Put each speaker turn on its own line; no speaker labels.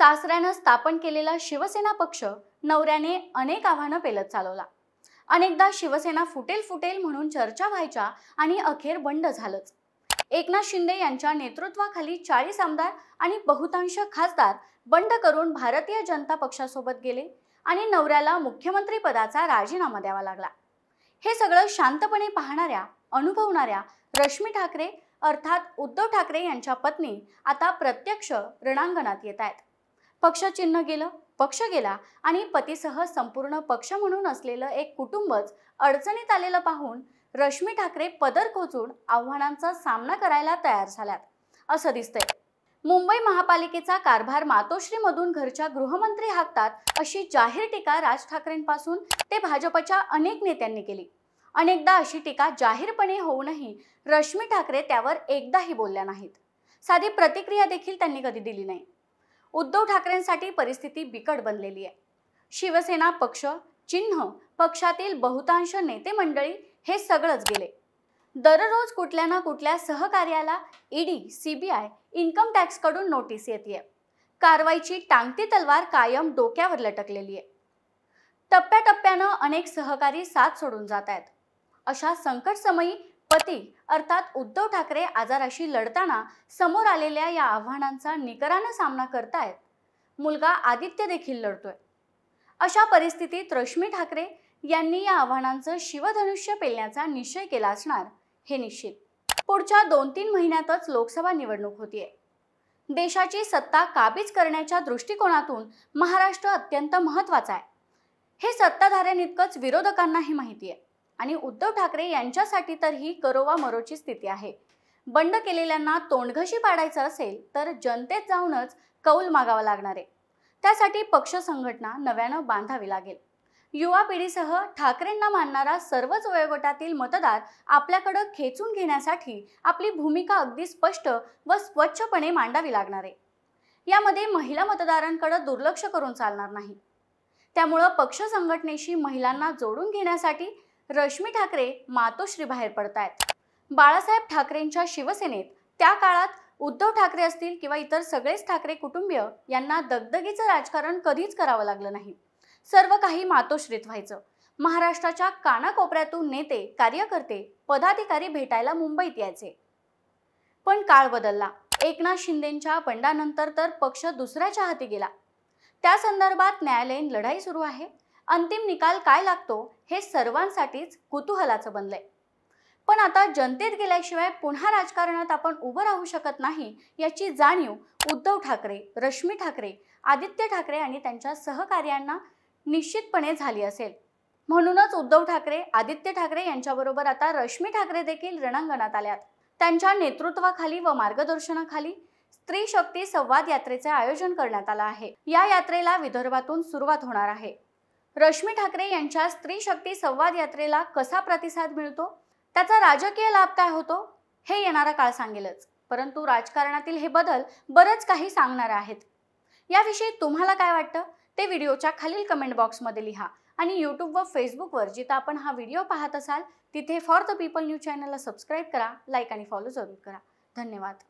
सासऱ्यानं स्थापन केलेला शिवसेना पक्ष नवऱ्याने अनेक आव्हानं पेलत चालवला अनेकदा शिवसेना फुटेल फुटेल म्हणून चर्चा व्हायच्या आणि अखेर बंड झालंच एकनाथ शिंदे यांच्या नेतृत्वाखाली चाळीस आमदार आणि बहुतांश खासदार बंड करून भारतीय जनता पक्षासोबत गेले आणि नवऱ्याला मुख्यमंत्री पदाचा राजीनामा द्यावा लागला हे सगळं शांतपणे पाहणाऱ्या अनुभवणाऱ्या रश्मी ठाकरे अर्थात उद्धव ठाकरे यांच्या पत्नी आता प्रत्यक्ष रणांगणात येत आहेत पक्ष चिन्ह गेलं पक्ष गेला आणि पतीसह संपूर्ण पक्ष म्हणून असलेलं एक कुटुंबच अडचणीत आलेलं पाहून रश्मी ठाकरे पदर कोचून आव्हानांचा सामना करायला तयार झाल्यात असं दिसतंय मुंबई महापालिकेचा कारभार मातोश्रीमधून घरच्या गृहमंत्री हाकतात अशी जाहीर टीका राज ठाकरेंपासून ते भाजपच्या अनेक नेत्यांनी केली अनेकदा अशी टीका जाहीरपणे होऊनही रश्मी ठाकरे त्यावर एकदाही बोलल्या नाहीत साधी प्रतिक्रिया देखील त्यांनी कधी दिली नाही उद्धव ठाकरेंसाठी परिस्थिती बिकट बनलेली आहे शिवसेना पक्ष चिन्ह पक्षातील बहुतांश नेते मंडळी हे सगळंच गेले दररोज कुठल्या ना कुठल्या सहकार्याला ईडी सीबीआय इन्कम टॅक्सकडून नोटीस आहे कारवाईची टांगती तलवार कायम डोक्यावर लटकलेली आहे टप्प्याटप्प्यानं अनेक सहकारी साथ सोडून जात आहेत अशा संकटसमयी पती अर्थात उद्धव ठाकरे आजाराशी लढताना समोर आलेल्या या आव्हानांचा निकरानं सामना करतायत मुलगा आदित्य देखील लढतोय अशा परिस्थितीत रश्मी ठाकरे यांनी या आव्हानांचं शिवधनुष्य पेलण्याचा निश्चय केला असणार हे निश्चित पुढच्या दोन तीन महिन्यातच लोकसभा निवडणूक होतीये देशाची सत्ता काबीज करण्याच्या दृष्टिकोनातून महाराष्ट्र अत्यंत महत्वाचा आहे हे सत्ताधाऱ्यांइतकंच विरोधकांनाही माहिती आहे आणि उद्धव ठाकरे यांच्यासाठी तर ही करोवा मरोची स्थिती आहे बंड केलेल्यांना तोंडघशी पाडायचं असेल तर जनतेत जाऊनच कौल मागावा लागणार आहे त्यासाठी पक्ष संघटना नव्यानं बांधावी लागेल युवा पिढीसह ठाकरेंना मानणारा सर्वच वयोगटातील मतदार आपल्याकडं खेचून घेण्यासाठी आपली भूमिका अगदी स्पष्ट व स्वच्छपणे मांडावी लागणार आहे यामध्ये महिला मतदारांकडे दुर्लक्ष करून चालणार नाही त्यामुळं पक्ष संघटनेशी महिलांना जोडून घेण्यासाठी रश्मी ठाकरे मातोश्री बाहेर पडतायत बाळासाहेब ठाकरेंच्या शिवसेनेत त्या काळात उद्धव ठाकरे असतील किंवा इतर सगळेच ठाकरे कुटुंबीय यांना दगदगीचं राजकारण कधीच करावं लागलं नाही सर्व काही मातोश्रीत व्हायचं महाराष्ट्राच्या कानाकोपऱ्यातून नेते कार्यकर्ते पदाधिकारी भेटायला मुंबईत यायचे पण काळ बदलला एकनाथ शिंदेच्या बंडानंतर तर पक्ष दुसऱ्याच्या हाती गेला त्या संदर्भात न्यायालयीन लढाई सुरू आहे अंतिम निकाल काय लागतो हे सर्वांसाठीच कुतूहलाचं बनले पण आता जनतेत गेल्याशिवाय पुन्हा राजकारणात आपण उभं राहू शकत नाही याची जाणीव उद्धव ठाकरे रश्मी ठाकरे आदित्य ठाकरे आणि त्यांच्या सहकार्यांना निश्चितपणे झाली असेल म्हणूनच उद्धव ठाकरे आदित्य ठाकरे यांच्याबरोबर आता रश्मी ठाकरे देखील रणांगणात आल्यात त्यांच्या नेतृत्वाखाली व मार्गदर्शनाखाली स्त्री शक्ती संवाद यात्रेचे आयोजन करण्यात आलं आहे या यात्रेला विदर्भातून सुरुवात होणार आहे रश्मी ठाकरे यांच्या स्त्री शक्ती संवाद यात्रेला कसा प्रतिसाद मिळतो त्याचा राजकीय लाभ काय होतो हे येणारा काळ सांगेलच परंतु राजकारणातील हे बदल बरंच काही सांगणार आहेत याविषयी तुम्हाला काय वाटतं ते व्हिडिओच्या खालील कमेंट बॉक्समध्ये लिहा आणि यूट्यूब व फेसबुकवर जिथं आपण हा व्हिडिओ पाहत असाल तिथे फॉर द पीपल न्यूज चॅनलला सबस्क्राईब करा लाईक आणि फॉलो जरूर करा धन्यवाद